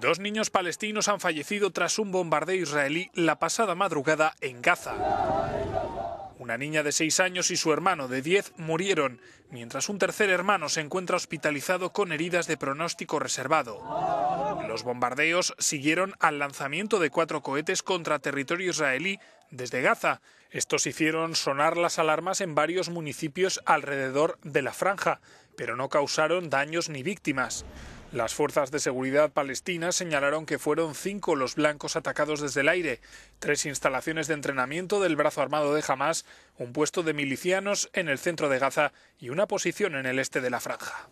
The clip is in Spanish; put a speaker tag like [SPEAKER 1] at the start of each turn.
[SPEAKER 1] Dos niños palestinos han fallecido tras un bombardeo israelí la pasada madrugada en Gaza. Una niña de seis años y su hermano de diez murieron, mientras un tercer hermano se encuentra hospitalizado con heridas de pronóstico reservado. Los bombardeos siguieron al lanzamiento de cuatro cohetes contra territorio israelí desde Gaza. Estos hicieron sonar las alarmas en varios municipios alrededor de la franja, pero no causaron daños ni víctimas. Las fuerzas de seguridad palestinas señalaron que fueron cinco los blancos atacados desde el aire, tres instalaciones de entrenamiento del brazo armado de Hamas, un puesto de milicianos en el centro de Gaza y una posición en el este de la franja.